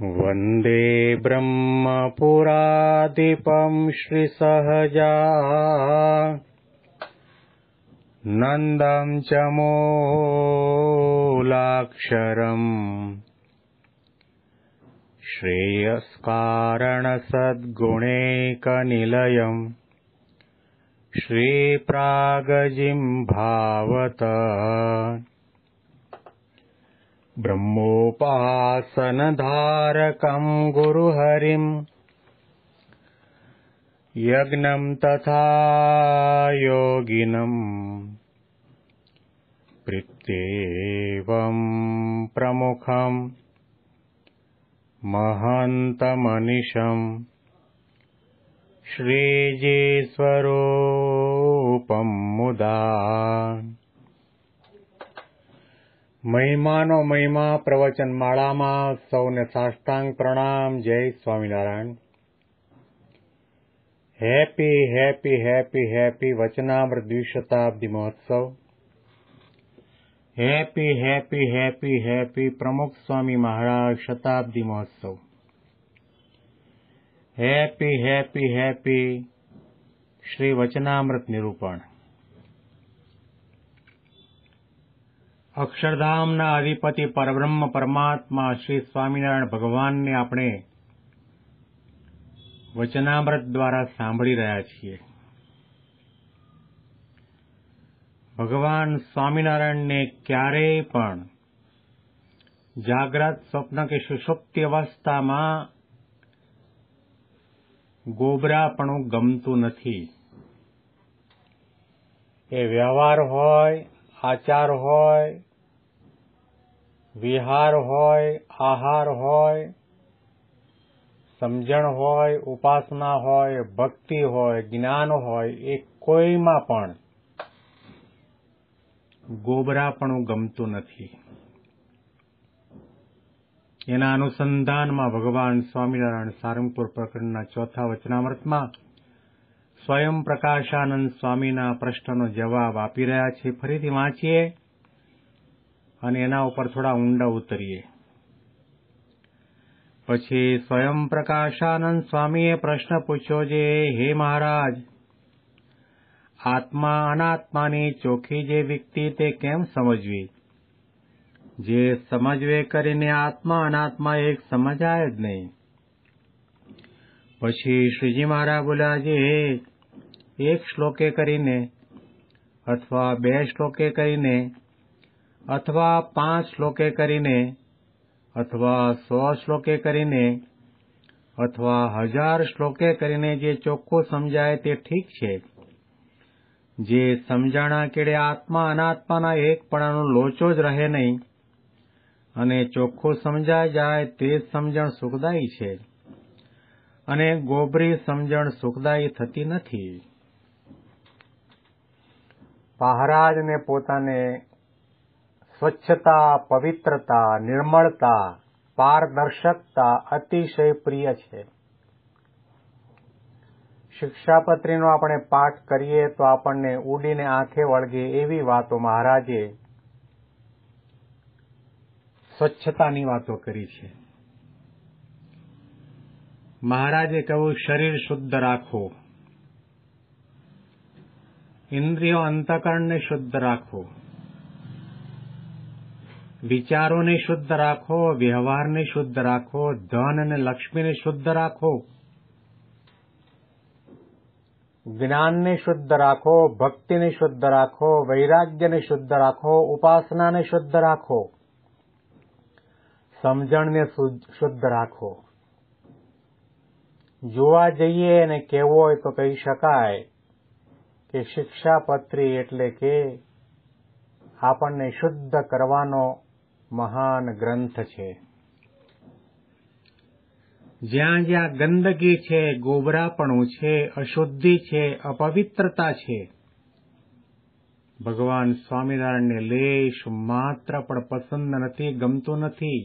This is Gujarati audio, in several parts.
वन्दे ब्रह्म पुरादिपम् श्रीसहजा नन्दं च मोलाक्षरम् श्रेयस्कारणसद्गुणेकनिलयम् श्रीप्रागजिम्भावत ब्रह्मोपासनधारकम् गुरुहरिम् यज्ञम् तथा योगिनम् प्रीत्येवम् प्रमुखम् महान्तमनिशम् श्रीजेश्वरोपम् मुदा મહિમાનો મહિમા પ્રવચન માળામાં સૌને સાષ્ટાંગ પ્રણામ જય Swaminarayan happy happy happy happy Vachanamrut દ્વિશતાબ્દી મહોત્સવ હેપી હેપી હેપી હેપી પ્રમુખ સ્વામી મહારાજ શતાબ્દી મહોત્સવ happy happy happy Shri Vachanamrut નિરૂપણ અક્ષરધામના અધિપતિ પરબ્રહ્મ પરમાત્મા શ્રી સ્વામિનારાયણ ભગવાનને આપણે વચનામૃત દ્વારા સાંભળી રહ્યા છીએ ભગવાન સ્વામિનારાયણને ક્યારેય પણ જાગ્રત સ્વપ્ન કે સુષુપ્તિ અવસ્થામાં ગોબરાપણું ગમતું નથી એ વ્યવહાર હોય આચાર હોય વિહાર હોય આહાર હોય સમજણ હોય ઉપાસના હોય ભક્તિ હોય જ્ઞાન હોય એ કોઈમાં પણ ગોબરાપણું ગમતું નથી એના અનુસંધાનમાં ભગવાન સ્વામિનારાયણ સારંગપુર પ્રકરણના ચોથા વચનામૃતમાં સ્વયં પ્રકાશાનંદ સ્વામીના પ્રશ્નનો જવાબ આપી રહ્યા છે ફરીથી વાંચીએ અને એના ઉપર થોડા ઊંડા ઉતરીએ પછી સ્વયં પ્રકાશાનંદ સ્વામીએ પ્રશ્ન પૂછ્યો જે હે મહારાજ આત્મા અનાત્માની ચોખ્ખી જે વ્યક્તિ તે કેમ સમજવી જે સમજવે કરીને આત્મા અનાત્મા એક સમજાય જ નહીં પછી શ્રીજી મહારાજ બોલ્યા હે એક શ્લોકે કરીને અથવા બે શ્લોકે કરીને અથવા પાંચ શ્લોકે કરીને અથવા સો શ્લોકે કરીને અથવા હજાર શ્લોકે કરીને જે ચોખ્ખું સમજાય તે ઠીક છે જે સમજાણા કેડે આત્મા અનાત્માના એકપણાનો લોચો જ રહે નહીં અને ચોખ્ખું સમજાય જાય તે સમજણ સુખદાયી છે અને ગોબરી સમજણ સુખદાયી થતી નથી પહારાજને પોતાને સ્વચ્છતા પવિત્રતા નિર્મળતા પારદર્શકતા અતિશય પ્રિય છે શિક્ષાપત્રીનો આપણે પાઠ કરીએ તો આપણને ઉડીને આંખે વળગે એવી વાતો મહારાજે સ્વચ્છતાની વાતો કરી છે મહારાજે કહ્યું શરીર શુદ્ધ રાખો ઇન્દ્રિયો અંતકરણને શુદ્ધ રાખવું વિચારોને શુદ્ધ રાખો વ્યવહારને શુદ્ધ રાખો ધન અને લક્ષ્મીને શુદ્ધ રાખો જ્ઞાનને શુદ્ધ રાખો ભક્તિને શુદ્ધ રાખો વૈરાગ્યને શુદ્ધ રાખો ઉપાસનાને શુદ્ધ રાખો સમજણને શુદ્ધ રાખો જોવા જઈએ અને કેવો હોય તો કહી શકાય કે શિક્ષાપત્રી એટલે કે આપણને શુદ્ધ કરવાનો મહાન ગ્રંથ છે જ્યાં જ્યાં ગંદકી છે ગોબરાપણું છે અશુદ્ધિ છે અપવિત્રતા છે ભગવાન સ્વામિનારાયણને લેશ માત્ર પણ પસંદ નથી ગમતું નથી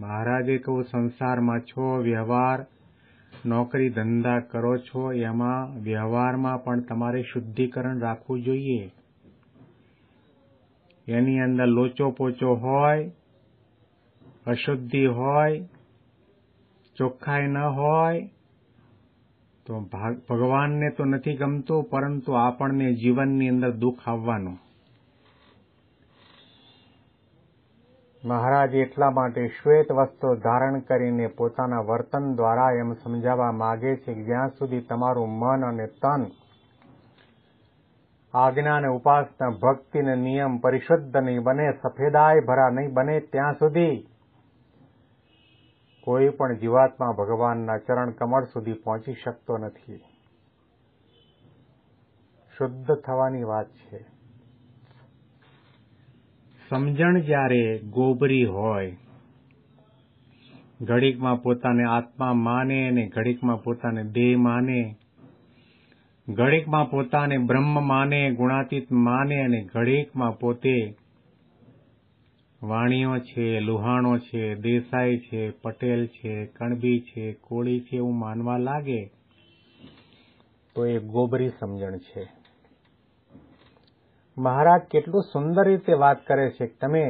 મહારાજે કહું સંસારમાં છો વ્યવહાર નોકરી ધંધા કરો છો એમાં વ્યવહારમાં પણ તમારે શુદ્ધિકરણ રાખવું જોઈએ એની અંદર લોચો પોચો હોય અશુદ્ધિ હોય ચોખ્ખાઈ ન હોય તો ભગવાનને તો નથી ગમતું પરંતુ આપણને જીવનની અંદર દુઃખ આવવાનું મહારાજ એટલા માટે શ્વેત વસ્ત્રો ધારણ કરીને પોતાના વર્તન દ્વારા એમ સમજાવવા માગે છે કે જ્યાં સુધી તમારું મન અને તન આજ્ઞા ને ઉપાસના ભક્તિ નિયમ પરિશુદ્ધ નહીં બને સફેદાય ભરા નહીં બને ત્યાં સુધી કોઈ પણ જીવાત્મા ભગવાનના ચરણ કમળ સુધી પહોંચી શકતો નથી શુદ્ધ થવાની વાત છે સમજણ જ્યારે ગોબરી હોય ઘડીકમાં પોતાને આત્મા માને અને ઘડીકમાં પોતાને દેહ માને ઘડીકમાં પોતાને બ્રહ્મ માને ગુણાતીત માને અને ઘડીકમાં પોતે વાણીઓ છે લુહાણો છે દેસાઈ છે પટેલ છે કણબી છે કોળી છે એવું માનવા લાગે તો એ ગોબરી સમજણ છે મહારાજ કેટલું સુંદર રીતે વાત કરે છે તમે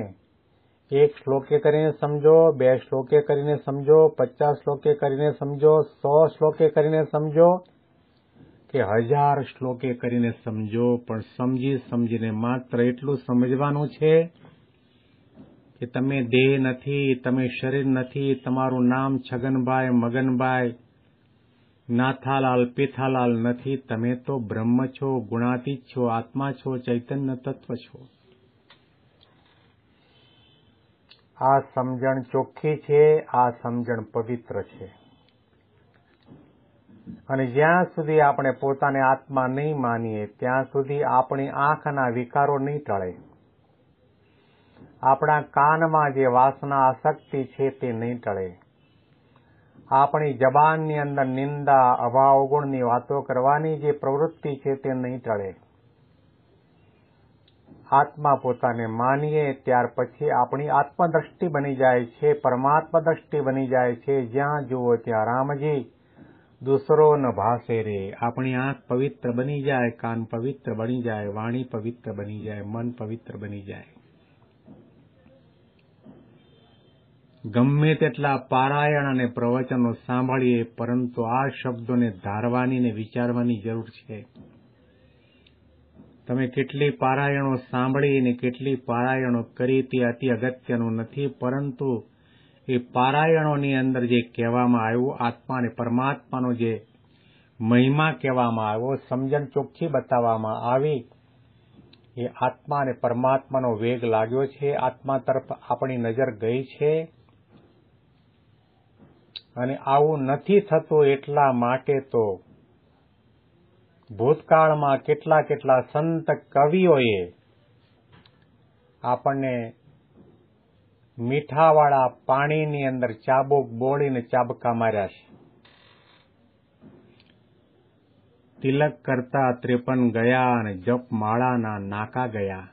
એક શ્લોકે કરીને સમજો બે શ્લોકે કરીને સમજો પચાસ શ્લોકે કરીને સમજો સો શ્લોકે કરીને સમજો કે હજાર શ્લોકે કરીને સમજો પણ સમજી સમજીને માત્ર એટલું સમજવાનું છે કે તમે દેહ નથી તમે શરીર નથી તમારું નામ છગનભાઈ મગનભાઈ નાથાલાલ પેથાલાલ નથી તમે તો બ્રહ્મ છો ગુણાતીત છો આત્મા છો ચૈતન્ય તત્વ છો આ સમજણ ચોખ્ખી છે આ સમજણ પવિત્ર છે અને જ્યાં સુધી આપણે પોતાને આત્મા નહીં માનીએ ત્યાં સુધી આપણી આંખના વિકારો નહીં ટળે આપણા કાનમાં જે વાસના આસક્તિ છે તે નહીં ટળે આપણી જબાનની અંદર નિંદા અભાવગુણની વાતો કરવાની જે પ્રવૃત્તિ છે તે નહીં ટળે આત્મા પોતાને માનીએ ત્યાર પછી આપણી આત્મદ્રષ્ટિ બની જાય છે પરમાત્મા દ્રષ્ટિ બની જાય છે જ્યાં જુઓ ત્યાં રામજી દુસરો ન ભાષે રે આપણી આંખ પવિત્ર બની જાય કાન પવિત્ર બની જાય વાણી પવિત્ર બની જાય મન પવિત્ર બની જાય ગમે તેટલા પારાયણ અને પ્રવચનો સાંભળીએ પરંતુ આ શબ્દોને ધારવાની ને વિચારવાની જરૂર છે તમે કેટલી પારાયણો સાંભળી ને કેટલી પારાયણો કરી તે અતિ અગત્યનું નથી પરંતુ એ પારાયણોની અંદર જે કહેવામાં આવ્યું આત્મા અને પરમાત્માનો જે મહિમા કહેવામાં આવ્યો સમજણ ચોખ્ખી બતાવવામાં આવી એ આત્મા અને પરમાત્માનો વેગ લાગ્યો છે આત્મા તરફ આપણી નજર ગઈ છે અને આવું નથી થતું એટલા માટે તો ભૂતકાળમાં કેટલા કેટલા સંત કવિઓએ આપણને મીઠાવાળા પાણીની અંદર ચાબુક બોળીને ચાબકા માર્યા છે તિલક કરતા ત્રેપન ગયા અને જપમાળાના નાકા ગયા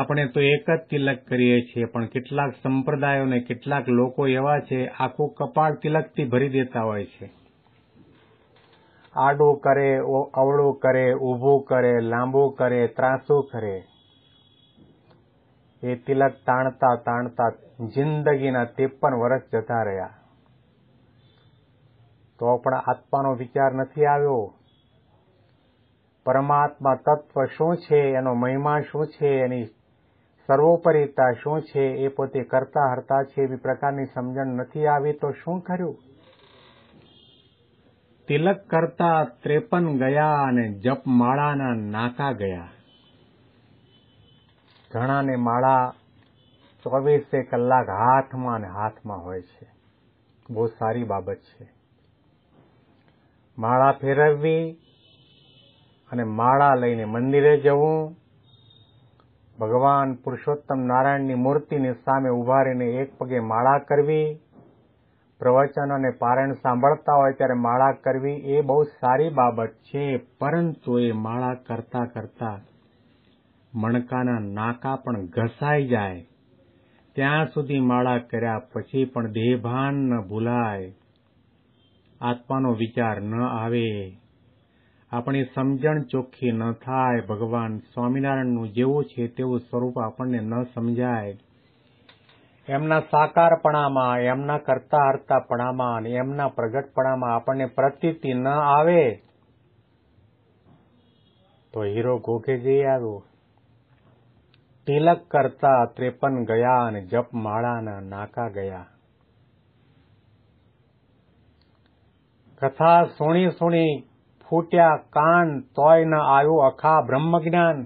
આપણે તો એક જ તિલક કરીએ છીએ પણ કેટલાક સંપ્રદાયોને કેટલાક લોકો એવા છે આખું કપાળ તિલકથી ભરી દેતા હોય છે આડું કરે અવળું કરે ઊભું કરે લાંબુ કરે ત્રાસું કરે એ તિલક તાણતા તાણતા જિંદગીના ત્રેપન વર્ષ જતા રહ્યા તો પણ આત્માનો વિચાર નથી આવ્યો પરમાત્મા તત્વ શું છે એનો મહિમા શું છે એની સર્વોપરીતા શું છે એ પોતે કરતા હરતા છે એવી પ્રકારની સમજણ નથી આવી તો શું કર્યું તિલક કરતા ત્રેપન ગયા અને જપમાળાના નાકા ગયા ઘણા ને માળા ચોવીસે કલાક હાથમાં અને હાથમાં હોય છે બહુ સારી બાબત છે માળા ફેરવવી અને માળા લઈને મંદિરે જવું ભગવાન પુરુષોત્તમ નારાયણની મૂર્તિની સામે ઉભા રહીને એક પગે માળા કરવી પ્રવચન અને પારણ સાંભળતા હોય ત્યારે માળા કરવી એ બહુ સારી બાબત છે પરંતુ એ માળા કરતા કરતા મણકાના નાકા પણ ઘસાઈ જાય ત્યાં સુધી માળા કર્યા પછી પણ દેહભાન ન ભૂલાય આત્માનો વિચાર ન આવે આપણી સમજણ ચોખ્ખી ન થાય ભગવાન સ્વામિનારાયણનું જેવું છે તેવું સ્વરૂપ આપણને ન સમજાય એમના સાકારપણામાં એમના કરતા હર્તાપણામાં અને એમના પ્રગટપણામાં આપણને પ્રતીતિ ન આવે તો હીરો ઘોઘે જઈ આવ્યો તિલક કરતા ત્રેપન ગયા અને જપમાળાના નાકા ગયા કથા સુણી સુણી ફૂટ્યા કાન તોય ન આવ્યું અખા બ્રહ્મ જ્ઞાન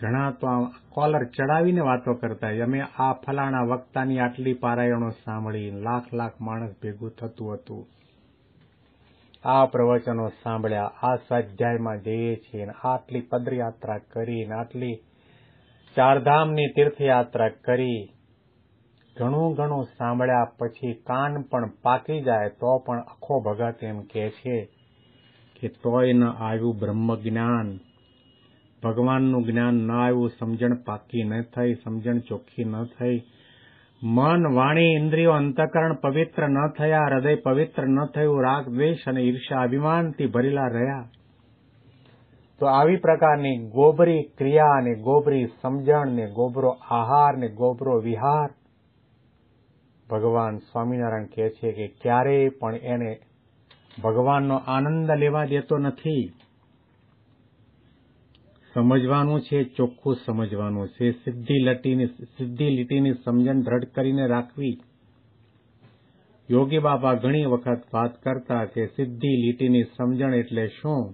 ઘણા તો કોલર ચડાવીને વાતો કરતા અમે આ ફલાણા વક્તાની આટલી પારાયણો સાંભળી લાખ લાખ માણસ ભેગું થતું હતું આ પ્રવચનો સાંભળ્યા આ સ્વાધ્યાયમાં જઈએ છીએ આટલી પદયાત્રા કરી આટલી ચારધામની તીર્થયાત્રા કરી ઘણું ઘણું સાંભળ્યા પછી કાન પણ પાકી જાય તો પણ આખો ભગત એમ કહે છે કે તોય ન આવ્યું બ્રહ્મ જ્ઞાન ભગવાનનું જ્ઞાન ન આવ્યું સમજણ પાકી ન થઈ સમજણ ચોખ્ખી ન થઈ મન વાણી ઇન્દ્રિયો અંતકરણ પવિત્ર ન થયા હૃદય પવિત્ર ન થયું રાગ દ્વેષ અને ઈર્ષ્યા અભિમાનથી ભરેલા રહ્યા તો આવી પ્રકારની ગોબરી ક્રિયા ને ગોબરી સમજણ ને ગોબરો આહાર ને ગોબરો વિહાર ભગવાન સ્વામિનારાયણ કહે છે કે ક્યારેય પણ એને ભગવાનનો આનંદ લેવા દેતો નથી સમજવાનું છે ચોખ્ખું સમજવાનું છે સિદ્ધિ લટીની સિદ્ધિ લીટીની સમજણ દ્રઢ કરીને રાખવી યોગી બાબા ઘણી વખત વાત કરતા કે સિદ્ધિ લીટીની સમજણ એટલે શું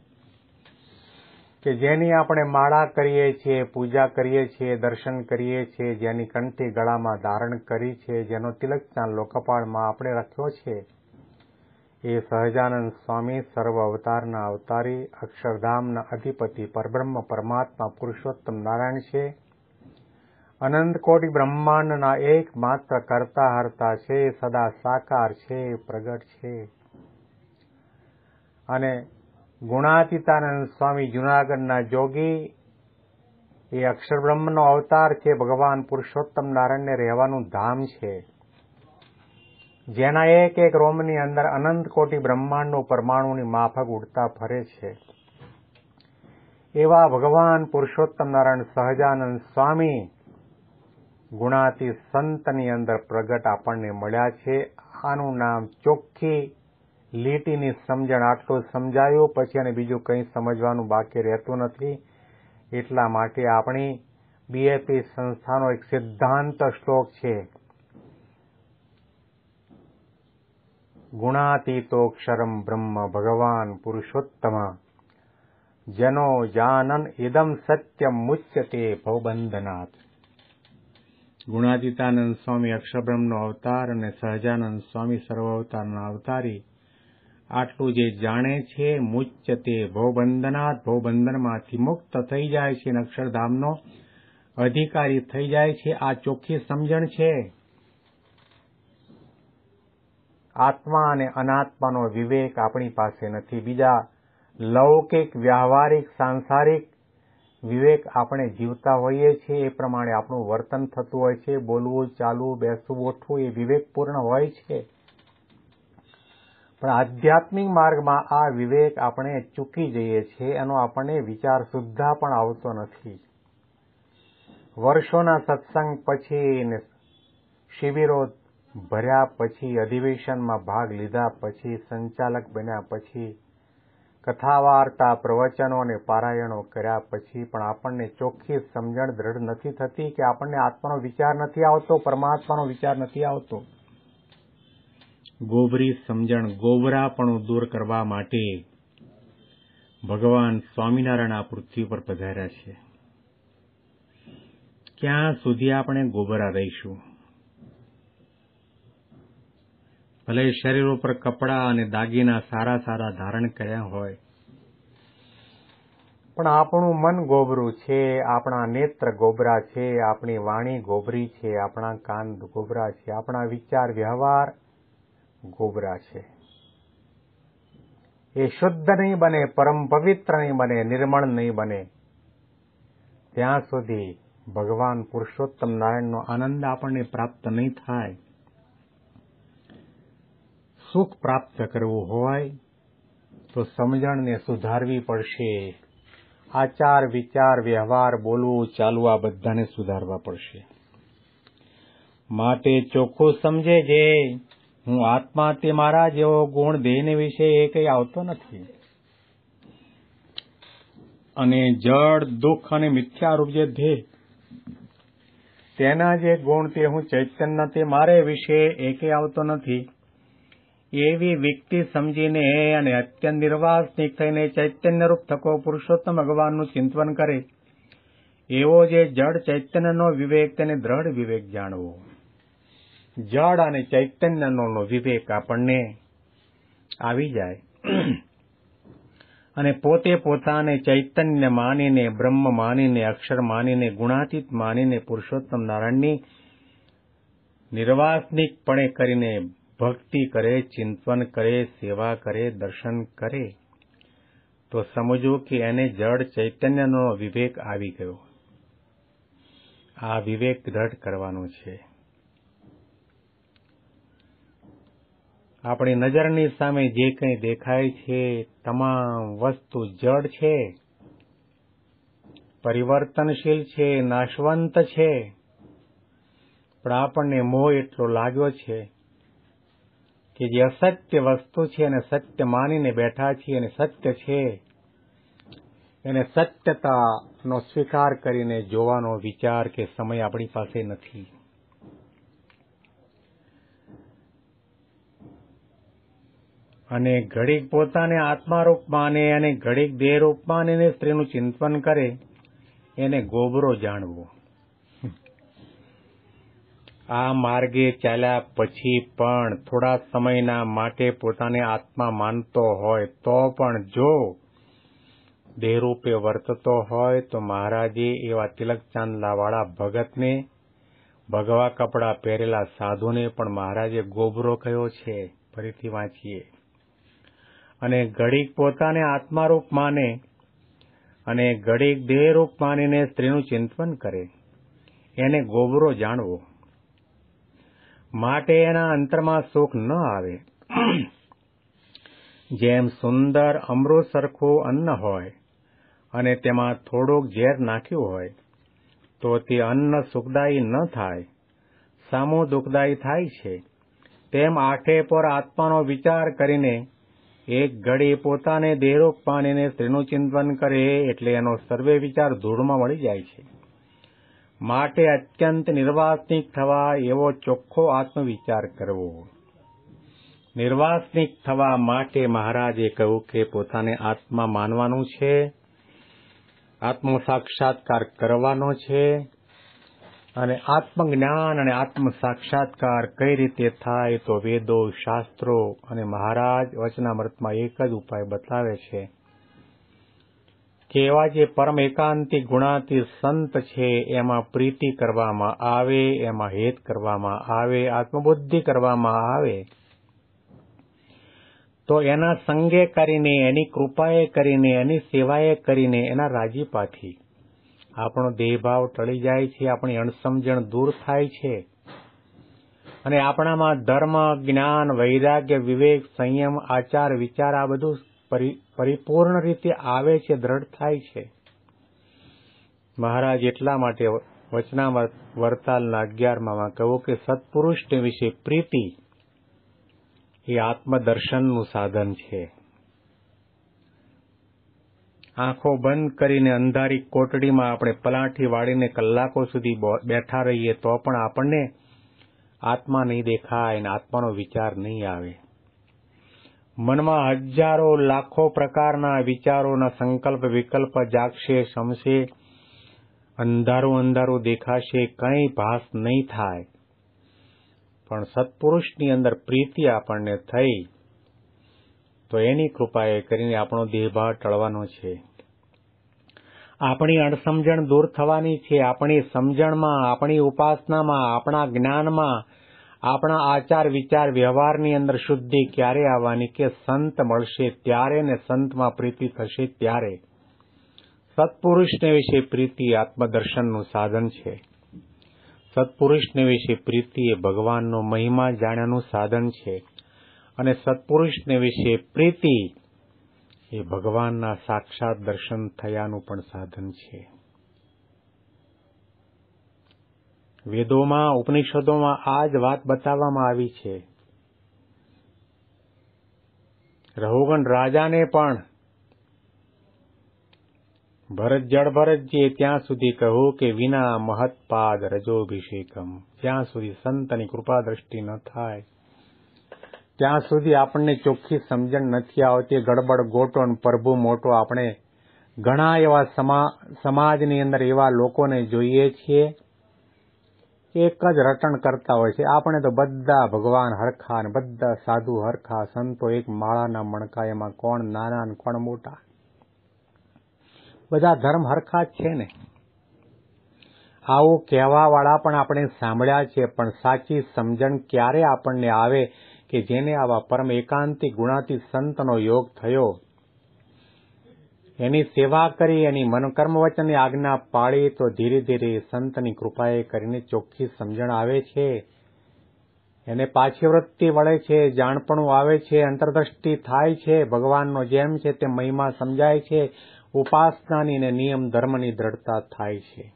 કે જેની આપણે માળા કરીએ છીએ પૂજા કરીએ છીએ દર્શન કરીએ છીએ જેની કંઠી ગળામાં ધારણ કરી છે જેનો તિલક ચાંદલો કપાળમાં આપણે રાખ્યો છે એ સહજાનંદ સ્વામી સર્વ અવતારના અવતારી અક્ષરધામના અધિપતિ પરબ્રહ્મ પરમાત્મા પુરુષોત્તમ નારાયણ છે અનંત કોટી બ્રહ્માંડના એકમાત્ર કરતા હરતા છે સદા સાકાર છે પ્રગટ છે અને ગુણાતીતાનંદ સ્વામી જુનાગઢના જોગી એ અક્ષરબ્રહ્મનો અવતાર છે ભગવાન પુરુષોત્તમ નારાયણને રહેવાનું ધામ છે જેના એક એક રોમની અંદર અનંત કોટી બ્રહ્માંડનું પરમાણુની માફક ઉડતા ફરે છે એવા ભગવાન પુરુષોત્તમ નારાયણ સહજાનંદ સ્વામી ગુણાતી સંતની અંદર પ્રગટ આપણને મળ્યા છે આનું નામ ચોખ્ખી લીટીની સમજણ આટલું સમજાયું પછી અને બીજું કંઈ સમજવાનું બાકી રહેતું નથી એટલા માટે આપણી બીએપી સંસ્થાનો એક સિદ્ધાંત શ્લોક છે ગુણાતીતોક્ષરમ બ્રહ્મ ભગવાન પુરુષોત્તમ જનો જાનન ઇદમ સત્યમ મુચ્યતે ભવબંધનાથ ગુણાતીતાનંદ સ્વામી અક્ષરબ્રહ્મનો અવતાર અને સહજાનંદ સ્વામી સર્વ સર્વાવતારના અવતારી આટલું જે જાણે છે મુચ્ય તે ભવબંધનાથ ભવબંધનમાંથી મુક્ત થઈ જાય છે અને અક્ષરધામનો અધિકારી થઈ જાય છે આ ચોખ્ખી સમજણ છે આત્મા અને અનાત્માનો વિવેક આપણી પાસે નથી બીજા લૌકિક વ્યવહારિક સાંસારિક વિવેક આપણે જીવતા હોઈએ છીએ એ પ્રમાણે આપણું વર્તન થતું હોય છે બોલવું ચાલવું બેસવું ઉઠવું એ વિવેકપૂર્ણ હોય છે પણ આધ્યાત્મિક માર્ગમાં આ વિવેક આપણે ચૂકી જઈએ છીએ એનો આપણને વિચાર સુદ્ધા પણ આવતો નથી વર્ષોના સત્સંગ પછી શિબિરો ભર્યા પછી અધિવેશનમાં ભાગ લીધા પછી સંચાલક બન્યા પછી કથાવાર્તા પ્રવચનો અને પારાયણો કર્યા પછી પણ આપણને ચોખ્ખી સમજણ દ્રઢ નથી થતી કે આપણને આત્માનો વિચાર નથી આવતો પરમાત્માનો વિચાર નથી આવતો ગોબરી સમજણ ગોબરાપણું દૂર કરવા માટે ભગવાન સ્વામિનારાયણ આ પૃથ્વી પર પધાર્યા છે ક્યાં સુધી આપણે ગોબરા રહીશું ભલે શરીર ઉપર કપડા અને દાગીના સારા સારા ધારણ કર્યા હોય પણ આપણું મન ગોબરું છે આપણા નેત્ર ગોબરા છે આપણી વાણી ગોબરી છે આપણા કાન ગોબરા છે આપણા વિચાર વ્યવહાર ગોબરા છે એ શુદ્ધ નહીં બને પરમ પવિત્ર નહીં બને નિર્મળ નહીં બને ત્યાં સુધી ભગવાન પુરુષોત્તમ નારાયણનો આનંદ આપણને પ્રાપ્ત નહીં થાય સુખ પ્રાપ્ત કરવું હોય તો સમજણને સુધારવી પડશે આચાર વિચાર વ્યવહાર બોલવું ચાલવું આ બધાને સુધારવા પડશે માટે ચોખ્ખું સમજે જે હું આત્મા તે મારા જેવો ગુણ દેહને વિશે એ કંઈ આવતો નથી અને જડ દુઃખ અને મિથ્યારૂપ જે ધ્યેય તેના જે ગુણ તે હું ચૈતન્ય તે મારે વિશે એ કંઈ આવતો નથી એવી વ્યક્તિ સમજીને અને અત્યંત નિર્વાસનિક થઈને ચૈતન્યરૂપ થકો પુરુષોત્તમ ભગવાનનું ચિંતન કરે એવો જે જડ ચૈતન્યનો વિવેક તેને દ્રઢ વિવેક જાણવો જડ અને ચૈતન્યનો વિવેક આપણને આવી જાય અને પોતે પોતાને ચૈતન્ય માનીને બ્રહ્મ માનીને અક્ષર માનીને ગુણાતીત માનીને પુરુષોત્તમ નારાયણની નિર્વાસનિકપણે કરીને ભક્તિ કરે ચિંતન કરે સેવા કરે દર્શન કરે તો સમજો કે એને જડ ચૈતન્યનો વિવેક આવી ગયો આ વિવેક દ્રઢ કરવાનો છે આપણી નજરની સામે જે કંઈ દેખાય છે તમામ વસ્તુ જડ છે પરિવર્તનશીલ છે નાશવંત છે પણ આપણને મોહ એટલો લાગ્યો છે કે જે અસત્ય વસ્તુ છે એને સત્ય માનીને બેઠા છીએ અને સત્ય છે એને સત્યતાનો સ્વીકાર કરીને જોવાનો વિચાર કે સમય આપણી પાસે નથી અને ઘડીક પોતાને આત્મારૂપ માને અને ઘડીક દેહરૂપ માને સ્ત્રીનું ચિંતન કરે એને ગોબરો જાણવો આ માર્ગે ચાલ્યા પછી પણ થોડા સમયના માટે પોતાને આત્મા માનતો હોય તો પણ જો દેહરૂપે વર્તતો હોય તો મહારાજે એવા તિલક ચાંદલાવાળા ભગતને ભગવા કપડાં પહેરેલા સાધુને પણ મહારાજે ગોબરો કયો છે ફરીથી વાંચીએ અને ઘડીક પોતાને આત્મારૂપ માને અને ઘડીક દેહરૂપ માનીને સ્ત્રીનું ચિંતન કરે એને ગોબરો જાણવો માટે એના અંતરમાં સુખ ન આવે જેમ સુંદર અમૃત સરખું અન્ન હોય અને તેમાં થોડુંક ઝેર નાખ્યું હોય તો તે અન્ન સુખદાયી ન થાય સામો દુઃખદાયી થાય છે તેમ આઠે પર આત્માનો વિચાર કરીને એક ઘડી પોતાને દેહરૂપ પાણીને સ્ત્રીનું ચિંતન કરે એટલે એનો સર્વે વિચાર ધૂળમાં મળી જાય છે માટે અત્યંત નિર્વાસનિક થવા એવો ચોખ્ખો આત્મવિચાર કરવો નિર્વાસનિક થવા માટે મહારાજે કહ્યું કે પોતાને આત્મા માનવાનું છે આત્મ સાક્ષાત્કાર કરવાનો છે અને આત્મજ્ઞાન અને આત્મ સાક્ષાત્કાર કઈ રીતે થાય તો વેદો શાસ્ત્રો અને મહારાજ વચનામૃતમાં એક જ ઉપાય બતાવે છે કે એવા જે પરમ એકાંતિક ગુણાતી સંત છે એમાં પ્રીતિ કરવામાં આવે એમાં હેત કરવામાં આવે આત્મબુદ્ધિ કરવામાં આવે તો એના સંગે કરીને એની કૃપાએ કરીને એની સેવાએ કરીને એના રાજીપાથી આપણો દેહભાવ ટળી જાય છે આપણી અણસમજણ દૂર થાય છે અને આપણામાં ધર્મ જ્ઞાન વૈરાગ્ય વિવેક સંયમ આચાર વિચાર આ બધું પરિપૂર્ણ રીતે આવે છે દ્રઢ થાય છે મહારાજ એટલા માટે વચનામૃત વરતાલના અગિયારમાં કહ્યું કે સત્પુરુષને વિશે પ્રીતિ એ આત્મદર્શનનું સાધન છે આંખો બંધ કરીને અંધારી કોટડીમાં આપણે પલાઠી વાળીને કલાકો સુધી બેઠા રહીએ તો પણ આપણને આત્મા નહીં દેખાય ને આત્માનો વિચાર નહીં આવે મનમાં હજારો લાખો પ્રકારના વિચારોના સંકલ્પ વિકલ્પ જાગશે શમશે અંધારું અંધારું દેખાશે કંઈ ભાસ નહીં થાય પણ સત્પુરુષની અંદર પ્રીતિ આપણને થઈ તો એની કૃપા એ કરીને આપણો દેહભાવ ટળવાનો છે આપણી અણસમજણ દૂર થવાની છે આપણી સમજણમાં આપણી ઉપાસનામાં આપણા જ્ઞાનમાં આપણા આચાર વિચાર વ્યવહારની અંદર શુદ્ધિ ક્યારે આવવાની કે સંત મળશે ત્યારે ને સંતમાં પ્રીતિ થશે ત્યારે સત્પુરુષને વિશે પ્રીતિ આત્મદર્શનનું સાધન છે સત્પુરુષને વિશે પ્રીતિ એ ભગવાનનો મહિમા જાણ્યાનું સાધન છે અને સત્પુરુષને વિશે પ્રીતિ એ ભગવાનના સાક્ષાત દર્શન થયાનું પણ સાધન છે વેદોમાં ઉપનિષદોમાં આ જ વાત બતાવવામાં આવી છે રહોગણ રાજાને પણ ભરત જળ જળભરતજીએ ત્યાં સુધી કહ્યું કે વિના મહત્પાદ રજોભિષેકમ જ્યાં સુધી સંતની કૃપા દ્રષ્ટિ ન થાય ત્યાં સુધી આપણને ચોખ્ખી સમજણ નથી આવતી ગડબડ ગોટોન પ્રભુ મોટો આપણે ઘણા એવા સમાજની અંદર એવા લોકોને જોઈએ છીએ એક જ રટણ કરતા હોય છે આપણે તો બધા ભગવાન હરખા ને બધા સાધુ હરખા સંતો એક માળાના મણકા એમાં કોણ નાના અને કોણ મોટા બધા ધર્મ હરખા જ છે ને આવું કહેવા વાળા પણ આપણે સાંભળ્યા છે પણ સાચી સમજણ ક્યારે આપણને આવે કે જેને આવા પરમ એકાંતિક ગુણાતી સંતનો યોગ થયો એની સેવા કરી એની મન વચનની આજ્ઞા પાળી તો ધીરે ધીરે સંતની કૃપાએ કરીને ચોખ્ખી સમજણ આવે છે એને પાછી વૃત્તિ વળે છે જાણપણું આવે છે અંતરદ્રષ્ટિ થાય છે ભગવાનનો જેમ છે તે મહિમા સમજાય છે ઉપાસનાની ને નિયમ ધર્મની દ્રઢતા થાય છે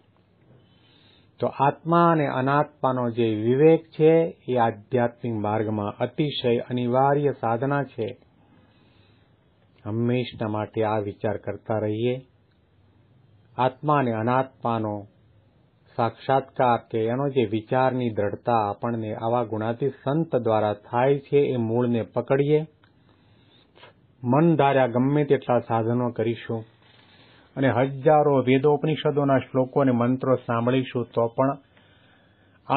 તો આત્મા અને અનાત્માનો જે વિવેક છે એ આધ્યાત્મિક માર્ગમાં અતિશય અનિવાર્ય સાધના છે હંમેશના માટે આ વિચાર કરતા રહીએ આત્મા અને અનાત્માનો સાક્ષાત્કાર કે એનો જે વિચારની દ્રઢતા આપણને આવા ગુણાતી સંત દ્વારા થાય છે એ મૂળને પકડીએ મન ધાર્યા ગમે તેટલા સાધનો કરીશું અને હજારો વેદોપનિષદોના શ્લોકો અને મંત્રો સાંભળીશું તો પણ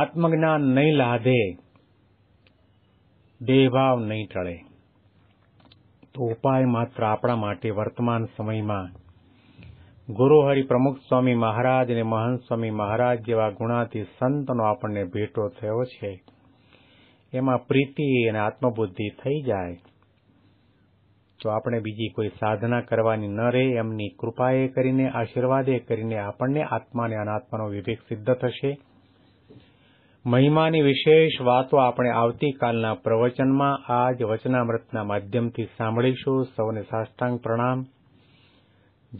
આત્મજ્ઞાન નહીં લાધે દેહભાવ નહીં ટળે તો ઉપાય માત્ર આપણા માટે વર્તમાન સમયમાં ગુરુ હરિ પ્રમુખ સ્વામી મહારાજ અને મહંત સ્વામી મહારાજ જેવા ગુણાતી સંતનો આપણને ભેટો થયો છે એમાં પ્રીતિ અને આત્મબુદ્ધિ થઈ જાય તો આપણે બીજી કોઈ સાધના કરવાની ન રહે એમની કૃપાએ કરીને આશીર્વાદે કરીને આપણને આત્મા અને અનાત્માનો વિવેક સિદ્ધ થશે મહિમાની વિશેષ વાતો આપણે આવતીકાલના પ્રવચનમાં આ જ વચનામૃતના માધ્યમથી સાંભળીશું સૌને સાષ્ટાંગ પ્રણામ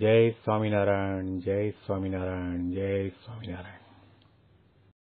જય સ્વામિનારાયણ જય સ્વામિનારાયણ જય સ્વામિનારાયણ